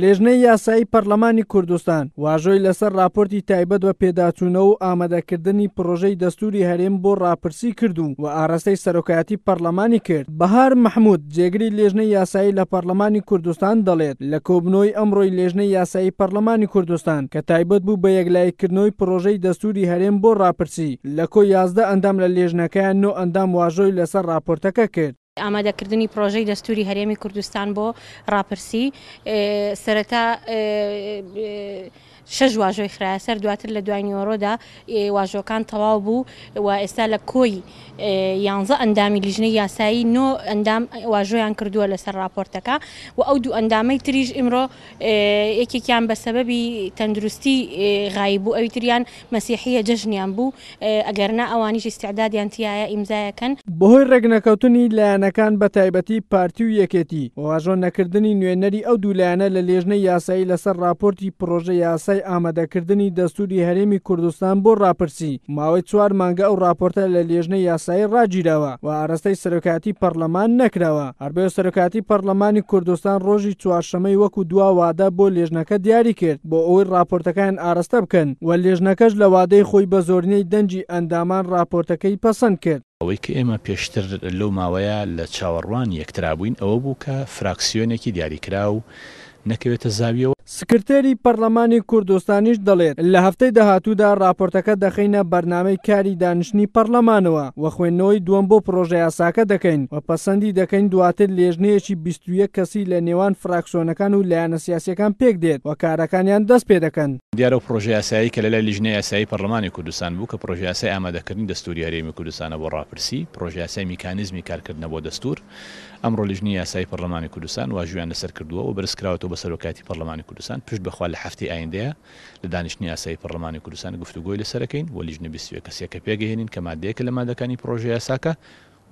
لێژنەی یاسایی پەرلەمانی کوردستان واژۆی لەسەر راپۆرتی تایبەت بە پێداچوونەوە و ئامادەکردنی پرۆژەی دەستوری هەرێم بۆ راپرسی کردو و ئاراستەی سەرۆکایەتی پەرلەمانی کرد بەهار مححمود جێگری لێژنەی یاسایی لە پەرلەمانی کوردستان دەڵێت لە کۆبنەوەی ئەمڕۆی لێژنەی یاسایی پەرلەمانی کوردستان کە تایبەت بوو بە یەکلایکردنەوەی پرۆژەی دەستوری هەرێم بۆ راپرسی لە کۆ یازدە ئەندام لە لێژنەکەیان نۆ ئەندام واژۆی لەسەر راپۆرتەکە کرد ئامادەکردنی پرۆژەی دەستوری هەرێمی کوردستان بۆ راپرسی سەرەتا شەژ واژۆی خراەسەر دواتر لە دوای نیۆڕۆدا واژۆکان تەواو بوو و ئێستا لە کۆی یانزە ئەندامی لیژنەی یاسایی نۆ ئەندام واژۆیان کردووە لەسەر راپۆرتەکە و ئەو دوو ئەندامەی تریژ ئیمڕۆ یەکێکیان بە سەبەبی تەندروستی غایی بوو ئەوی تریان مەسیحیە جەژنیان بوو ئەگەرنا ئەوانیش استعدادیان تایە ئیمزایەکەن بەهۆی ڕێگنەکەوتنی لایەن میدانەکان بە تایبەتی پارتی و یەکێتی واژۆ نەکردنی نوێنەری ئەو دوولایەنە لە لێژنە یاسایی لەسەر راپۆرتی پرۆژە یاسای ئامادەکردنی دەستوری هەرێمی کوردستان بۆ راپرسی ماوەی چوار مانگە ئەو راپۆرتە لە لێژنە یاسایی ڕاگیرەوە و ئاراستەی سەرۆکاتی پەرلەمان نەکراوە هەربێ سەرۆکاتی پەرلەمانی کوردستان ڕۆژی چوارشەمەی وەکو دواوادە بۆ لێژنەکە دیاری کرد بۆ ئەوەی راپۆرتەکان ئاراستە بکەن و لێژنەکەش لە وادەی خۆی بە زۆرنەی دەنجی ئەندامان راپۆرتەکەی پەسەند کرد ئەوەی کە ئێمە پێشتر لەو ماوەیە لە چاوەڕوان یەکترابووین ئەوە بوو کە فراکسیۆنێکی دیاریکرا و نەکەوێتە زاویە سکرتێری پەرلەمانی کوردستانیش دەڵێت لە هەفتەی داهاتوودا راپۆرتەکە دەخینە بەرنمەی کاری دانیشتنی پەرلەمانەوە و خوێندنەوەی دووەم بۆ پرۆژە یاساکە دەکەین و پەسەندی دەکەین دواتر لێژنەیەکی 21 کەسی لە نێوان فراکسۆنەکان و لایەنە سیاسەکان پێک دێت و کارەکانیان دەست پێ دەکەن دیارە پرۆژه یاسایی کە لەلای لیژنە یاسایی پەرلەمانی کوردستان بوو کە پرۆژیاسی ئامادەکردنی دەستوریارێمی کوردستانە بۆ ڕاپرسی پرۆژیاسی میکانزمی کارکردنە بۆ دەستور ئەمڕۆ لیژنی یاسایی پەرلەمانی کوردستان واژویان لەسەر کردووە و برسکراوەوە بە سەرۆکاتی پەرلەمانی کوردستان کوردستان پشت بخوا لە هەفتی ئایندەیە لە دانیشتنی ئاسایی پەرلمانی کوردستان گفتوگۆی لەسەرەکەین و لیژنە بیستوێ کەسیەکە پێگەهێنین کە مادەیەکە لە مادەکانی پرۆژه یاساکە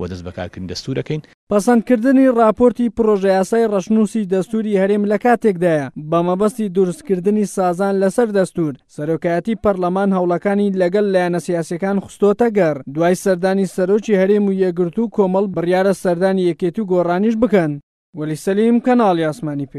و دەست بەکارکردن دەستورەکەین پەسەندکردنی راپۆرتی پرۆژه یاسای ڕشنووسی دەستوری هەرێم لە کاتێکدایە بەمەبەستی دروستکردنی سازان لەسەر دەستور سەرۆکایەتی پەرلەمان هەوڵەکانی لەگەل لایەنە سیاسەکان خستۆتە گەر دوای سەردانی سەرۆکی هەرێم و یەگرتو کۆمەڵ بڕیاە سەردانی یەکێت و گۆڕانیش بکەن وەلی سەلیم کەناڵ یاسمانی پێ